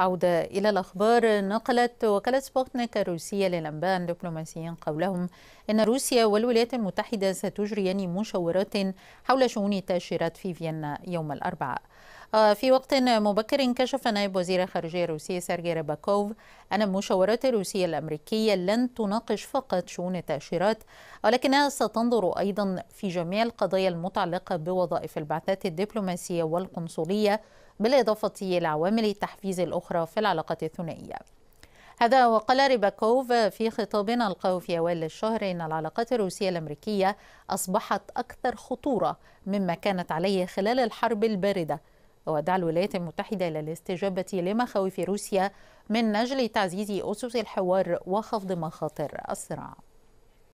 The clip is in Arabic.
عودة إلى الأخبار نقلت وكالة سبوتنيك الروسية للأنباء دبلوماسيين قولهم إن روسيا والولايات المتحدة ستجريان مشاورات حول شؤون التأشيرات في فيينا يوم الأربعاء آه، في وقت مبكر كشف نائب وزير الخارجية الروسي سيرجي ريباكوف أن المشاورات الروسية الأمريكية لن تناقش فقط شؤون التأشيرات ولكنها ستنظر أيضا في جميع القضايا المتعلقة بوظائف البعثات الدبلوماسية والقنصلية بالإضافة إلى عوامل التحفيز الأخرى في العلاقات الثنائية هذا وقال ريباكوف في خطاب ألقاه في أوائل الشهر أن العلاقات الروسية الأمريكية أصبحت أكثر خطورة مما كانت عليه خلال الحرب الباردة ودعا الولايات المتحدة إلى الاستجابة لمخاوف روسيا من أجل تعزيز أسس الحوار وخفض مخاطر الصراع